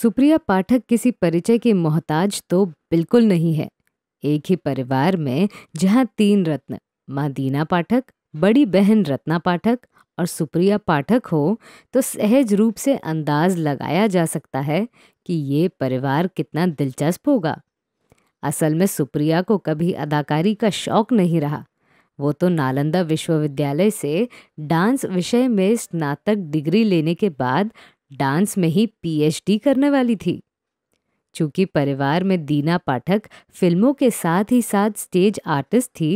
सुप्रिया पाठक किसी परिचय के मोहताज तो बिल्कुल नहीं है एक ही परिवार में जहाँ तीन रत्न माँ दीना पाठक बड़ी बहन रत्ना पाठक और सुप्रिया पाठक हो तो सहज रूप से अंदाज लगाया जा सकता है कि ये परिवार कितना दिलचस्प होगा असल में सुप्रिया को कभी अदाकारी का शौक नहीं रहा वो तो नालंदा विश्वविद्यालय से डांस विषय में स्नातक डिग्री लेने के बाद डांस में ही पीएचडी करने वाली थी चूंकि परिवार में दीना पाठक फिल्मों के साथ ही साथ स्टेज आर्टिस्ट थी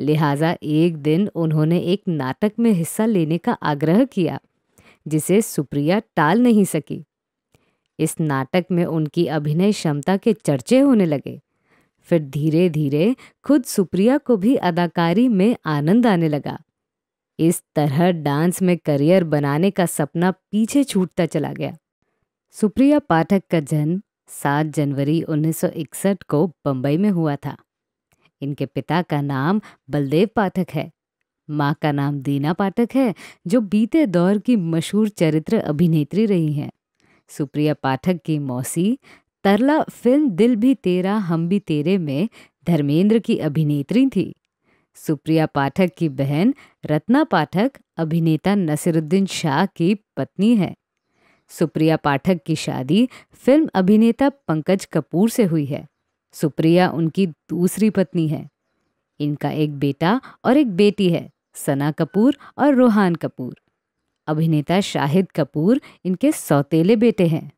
लिहाजा एक दिन उन्होंने एक नाटक में हिस्सा लेने का आग्रह किया जिसे सुप्रिया टाल नहीं सकी इस नाटक में उनकी अभिनय क्षमता के चर्चे होने लगे फिर धीरे धीरे खुद सुप्रिया को भी अदाकारी में आनंद आने लगा इस तरह डांस में करियर बनाने का सपना पीछे छूटता चला गया सुप्रिया पाठक का जन्म 7 जनवरी 1961 को बम्बई में हुआ था इनके पिता का नाम बलदेव पाठक है माँ का नाम दीना पाठक है जो बीते दौर की मशहूर चरित्र अभिनेत्री रही हैं सुप्रिया पाठक की मौसी तरला फिल्म दिल भी तेरा हम भी तेरे में धर्मेंद्र की अभिनेत्री थी सुप्रिया पाठक की बहन रत्ना पाठक अभिनेता नसीरुद्दीन शाह की पत्नी है सुप्रिया पाठक की शादी फिल्म अभिनेता पंकज कपूर से हुई है सुप्रिया उनकी दूसरी पत्नी है इनका एक बेटा और एक बेटी है सना कपूर और रोहान कपूर अभिनेता शाहिद कपूर इनके सौतेले बेटे हैं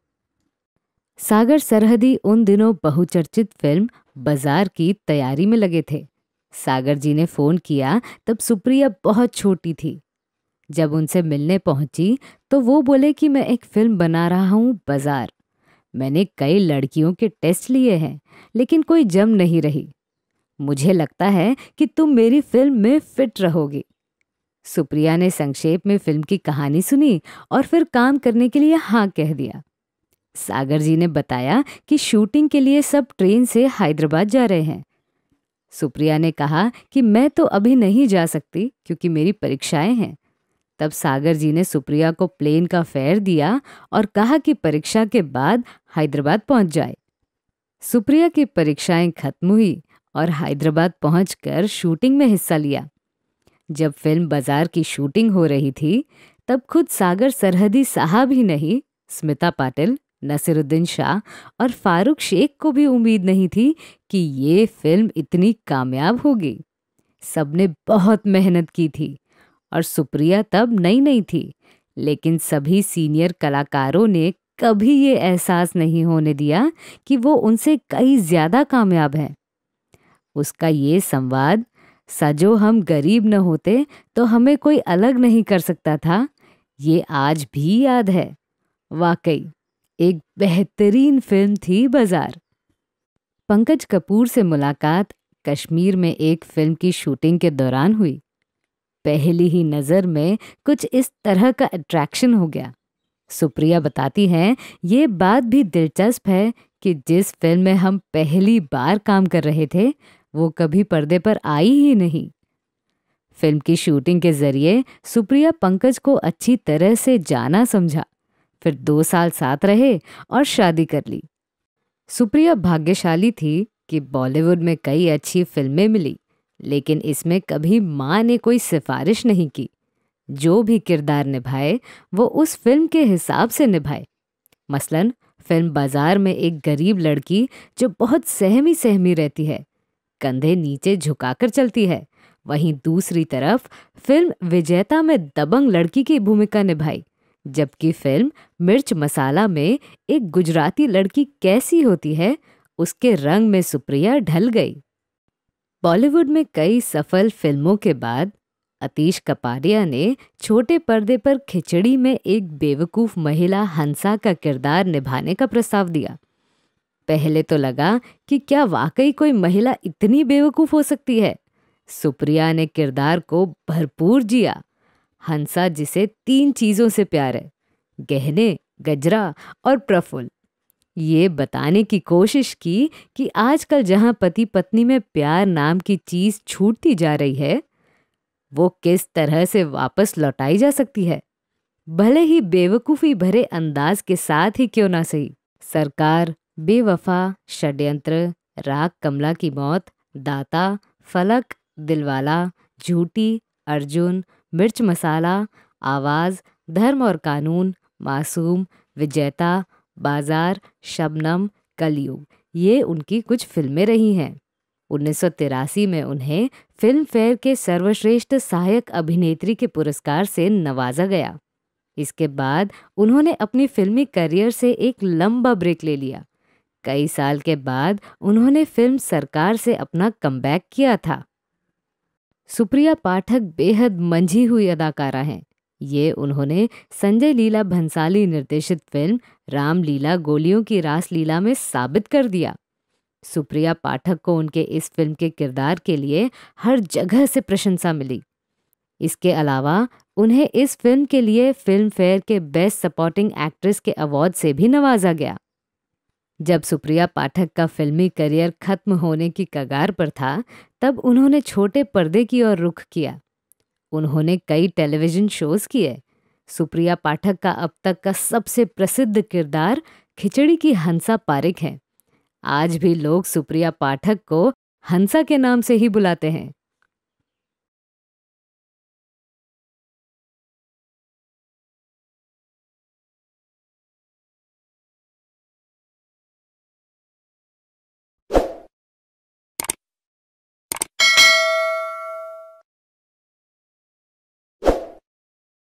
सागर सरहदी उन दिनों बहुचर्चित फिल्म बाजार की तैयारी में लगे थे सागर जी ने फ़ोन किया तब सुप्रिया बहुत छोटी थी जब उनसे मिलने पहुंची तो वो बोले कि मैं एक फ़िल्म बना रहा हूँ बाज़ार मैंने कई लड़कियों के टेस्ट लिए हैं लेकिन कोई जम नहीं रही मुझे लगता है कि तुम मेरी फिल्म में फिट रहोगी सुप्रिया ने संक्षेप में फिल्म की कहानी सुनी और फिर काम करने के लिए हाँ कह दिया सागर जी ने बताया कि शूटिंग के लिए सब ट्रेन से हैदराबाद जा रहे हैं सुप्रिया ने कहा कि मैं तो अभी नहीं जा सकती क्योंकि मेरी परीक्षाएं हैं तब सागर जी ने सुप्रिया को प्लेन का फेयर दिया और कहा कि परीक्षा के बाद हैदराबाद पहुंच जाए सुप्रिया की परीक्षाएं खत्म हुई और हैदराबाद पहुंचकर शूटिंग में हिस्सा लिया जब फिल्म बाजार की शूटिंग हो रही थी तब खुद सागर सरहदी साहब ही नहीं स्मिता पाटिल नसीरुद्दीन शाह और फारूक शेख को भी उम्मीद नहीं थी कि ये फिल्म इतनी कामयाब होगी सबने बहुत मेहनत की थी और सुप्रिया तब नई नई थी लेकिन सभी सीनियर कलाकारों ने कभी ये एहसास नहीं होने दिया कि वो उनसे कई ज़्यादा कामयाब हैं उसका ये संवाद सजो हम गरीब न होते तो हमें कोई अलग नहीं कर सकता था ये आज भी याद है वाकई एक बेहतरीन फिल्म थी बाजार पंकज कपूर से मुलाकात कश्मीर में एक फिल्म की शूटिंग के दौरान हुई पहली ही नज़र में कुछ इस तरह का अट्रैक्शन हो गया सुप्रिया बताती हैं ये बात भी दिलचस्प है कि जिस फिल्म में हम पहली बार काम कर रहे थे वो कभी पर्दे पर आई ही नहीं फिल्म की शूटिंग के जरिए सुप्रिया पंकज को अच्छी तरह से जाना समझा फिर दो साल साथ रहे और शादी कर ली सुप्रिया भाग्यशाली थी कि बॉलीवुड में कई अच्छी फिल्में मिली लेकिन इसमें कभी माँ ने कोई सिफारिश नहीं की जो भी किरदार निभाए वो उस फिल्म के हिसाब से निभाए मसलन फिल्म बाजार में एक गरीब लड़की जो बहुत सहमी सहमी रहती है कंधे नीचे झुकाकर चलती है वहीं दूसरी तरफ फिल्म विजेता में दबंग लड़की की भूमिका निभाई जबकि फिल्म मिर्च मसाला में एक गुजराती लड़की कैसी होती है उसके रंग में सुप्रिया ढल गई बॉलीवुड में कई सफल फिल्मों के बाद अतीश कपाड़िया ने छोटे पर्दे पर खिचड़ी में एक बेवकूफ़ महिला हंसा का किरदार निभाने का प्रस्ताव दिया पहले तो लगा कि क्या वाकई कोई महिला इतनी बेवकूफ़ हो सकती है सुप्रिया ने किरदार को भरपूर जिया हंसा जिसे तीन चीज़ों से प्यार है गहने गजरा और प्रफुल ये बताने की कोशिश की कि आजकल जहां पति पत्नी में प्यार नाम की चीज़ छूटती जा रही है वो किस तरह से वापस लौटाई जा सकती है भले ही बेवकूफ़ी भरे अंदाज के साथ ही क्यों ना सही सरकार बेवफा षड्यंत्र राग कमला की मौत दाता फलक दिलवाला झूठी अर्जुन मिर्च मसाला आवाज़ धर्म और कानून मासूम विजेता बाजार शबनम कलयुग ये उनकी कुछ फिल्में रही हैं उन्नीस में उन्हें फिल्म फेयर के सर्वश्रेष्ठ सहायक अभिनेत्री के पुरस्कार से नवाजा गया इसके बाद उन्होंने अपनी फिल्मी करियर से एक लंबा ब्रेक ले लिया कई साल के बाद उन्होंने फिल्म सरकार से अपना कमबैक किया था सुप्रिया पाठक बेहद मंझी हुई अदाकारा हैं ये उन्होंने संजय लीला भंसाली निर्देशित फिल्म रामलीला गोलियों की रास लीला में साबित कर दिया सुप्रिया पाठक को उनके इस फिल्म के किरदार के लिए हर जगह से प्रशंसा मिली इसके अलावा उन्हें इस फिल्म के लिए फिल्म फेयर के बेस्ट सपोर्टिंग एक्ट्रेस के अवार्ड से भी नवाजा गया जब सुप्रिया पाठक का फिल्मी करियर खत्म होने की कगार पर था तब उन्होंने छोटे पर्दे की ओर रुख किया उन्होंने कई टेलीविजन शोज किए सुप्रिया पाठक का अब तक का सबसे प्रसिद्ध किरदार खिचड़ी की हंसा पारिक है आज भी लोग सुप्रिया पाठक को हंसा के नाम से ही बुलाते हैं